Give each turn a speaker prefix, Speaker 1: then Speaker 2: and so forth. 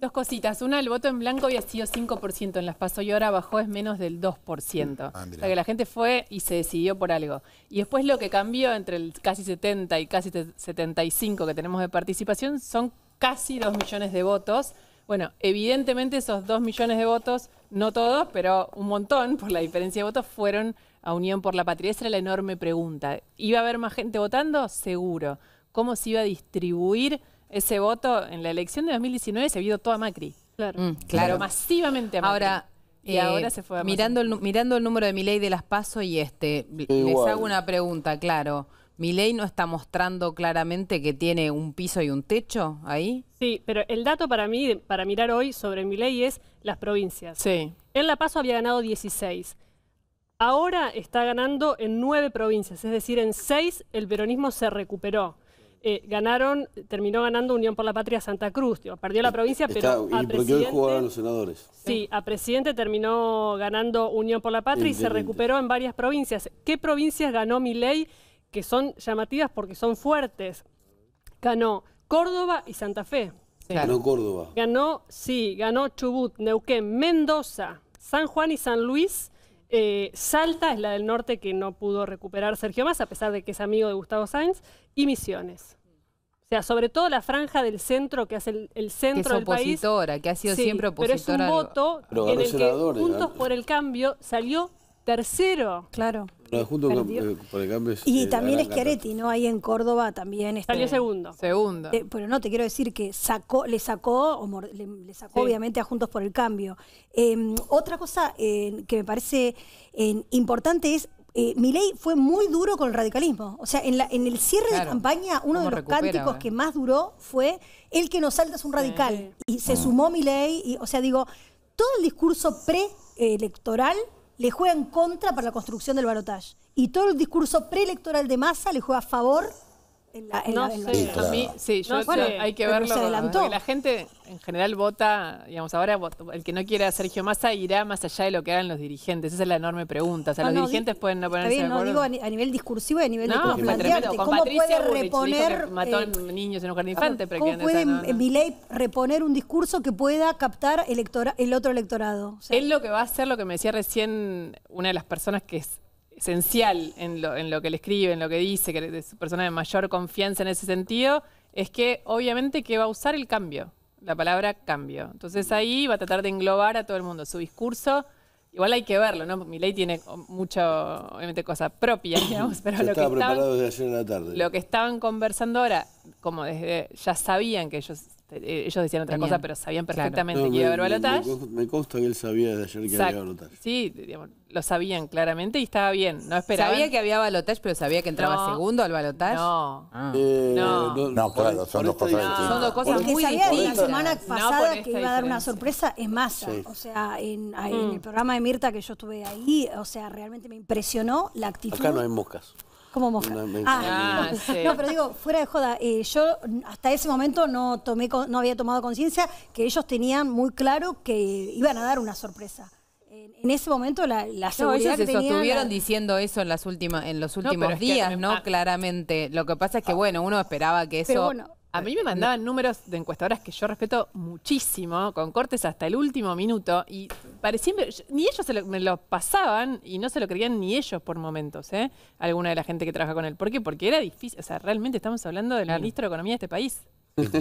Speaker 1: Dos cositas. Una, el voto en blanco había sido 5% en las PASO y ahora bajó es menos del 2%. Ah, o sea que la gente fue y se decidió por algo. Y después lo que cambió entre el casi 70 y casi 75 que tenemos de participación son casi 2 millones de votos. Bueno, evidentemente esos 2 millones de votos, no todos, pero un montón por la diferencia de votos, fueron a Unión por la Patria. Esa era la enorme pregunta. ¿Iba a haber más gente votando? Seguro. ¿Cómo se iba a distribuir? Ese voto en la elección de 2019 se vio todo a Macri.
Speaker 2: Claro. Mm,
Speaker 1: masivamente Macri. Ahora, y eh, ahora se fue mirando el, mirando el número de Milei de las PASO y este, les hago una pregunta, claro. ¿Milei no está mostrando claramente que tiene un piso y un techo ahí?
Speaker 2: Sí, pero el dato para mí, para mirar hoy sobre Milei es las provincias. Sí. En La PASO había ganado 16. Ahora está ganando en nueve provincias, es decir, en seis el peronismo se recuperó. Eh, ganaron, terminó ganando Unión por la Patria Santa Cruz. perdió la eh, provincia, pero. A hoy los senadores. Sí, a presidente terminó ganando Unión por la Patria y se recuperó en varias provincias. ¿Qué provincias ganó Miley que son llamativas porque son fuertes? Ganó Córdoba y Santa Fe. Ganó Córdoba. Ganó, sí, ganó Chubut, Neuquén, Mendoza, San Juan y San Luis eh, Salta es la del norte que no pudo recuperar Sergio Más, a pesar de que es amigo de Gustavo Sáenz, y Misiones. O sea, sobre todo la franja del centro, que hace el, centro que es del país. que ha sido siempre opositora. Pero es un voto
Speaker 3: en el que Juntos
Speaker 2: por el Cambio
Speaker 3: salió tercero. Claro. y también eh, es, y eh, ¿no? Ahí en Córdoba también. Este, Salió segundo. Segundo. Eh, pero no, te quiero decir que sacó, le sacó, o le, sacó obviamente a Juntos por el Cambio. Em, otra cosa que me parece importante es mi Milei fue muy duro con el radicalismo. O sea, en, el cierre de campaña, uno de los cánticos que más duró fue el que nos salta es un radical. Y se ah. sumó Milei, ley. o sea, digo, todo el discurso preelectoral le juega en contra para la construcción del barotaje. Y todo el discurso preelectoral de masa le juega a favor
Speaker 1: Ah, no sé, a mí, sí, yo hay que verlo. la gente en general vota, digamos, ahora el que no quiera Sergio Massa irá más allá de lo que hagan los dirigentes. Esa es la enorme pregunta. O sea, ah, los dirigentes pueden no ponerse de No, digo a,
Speaker 3: nivel discursivo a nivel de cómo ¿Cómo Patricia puede reponer...
Speaker 1: niños en un jardín infante. ¿Cómo puede
Speaker 3: reponer un discurso que pueda captar el otro electorado? es
Speaker 1: lo que va a hacer, lo que me decía recién una de las personas que es esencial en lo, en lo que le escribe, en lo que dice, que es su persona de mayor confianza en ese sentido, es que obviamente que va a usar el cambio, la palabra cambio. Entonces ahí va a tratar de englobar a todo el mundo. Su discurso, igual hay que verlo, ¿no? Mi ley tiene mucha, obviamente, cosa propia, digamos, pero lo que, estaban,
Speaker 2: la tarde. lo que
Speaker 1: estaban conversando ahora, como desde ya sabían que ellos este, eh, ellos decían otra cosa, pero sabían perfectamente que iba a haber balotaje.
Speaker 2: Me, consta que él sabía desde ayer que a había balotaje.
Speaker 1: Sí, lo sabían claramente y estaba bien, no esperaban. Sabía que había balotaje, pero sabía que entraba segundo al balotaje. No.
Speaker 2: Ah. Eh, no. claro, son dos cosas distintas. Son dos
Speaker 1: cosas muy sabía la semana pasada que iba a dar una
Speaker 3: sorpresa es masa. O sea, en, mm. el programa de Mirta que yo estuve ahí, o sea, realmente me impresionó la actitud. Acá no hay moscas. Como mosca. Ah. Ah, no, pero digo, fuera de joda, eh, yo hasta ese momento no, tomé, no había tomado conciencia que ellos tenían muy claro que iban a dar una sorpresa. En ese momento la, la seguridad ellos se
Speaker 1: diciendo eso en las últimas en los últimos días, ¿no? Claramente. Lo que pasa es que, ah. bueno, uno esperaba que eso... A mí me mandaban números de encuestadoras que yo respeto muchísimo, con cortes hasta el último minuto, y parecía, ni ellos se me lo pasaban y no se lo creían ni ellos por momentos, ¿eh? Alguna de la gente que trabaja con él. ¿Por qué? Porque era difícil, o sea, realmente estamos hablando del ministro de Economía de este país.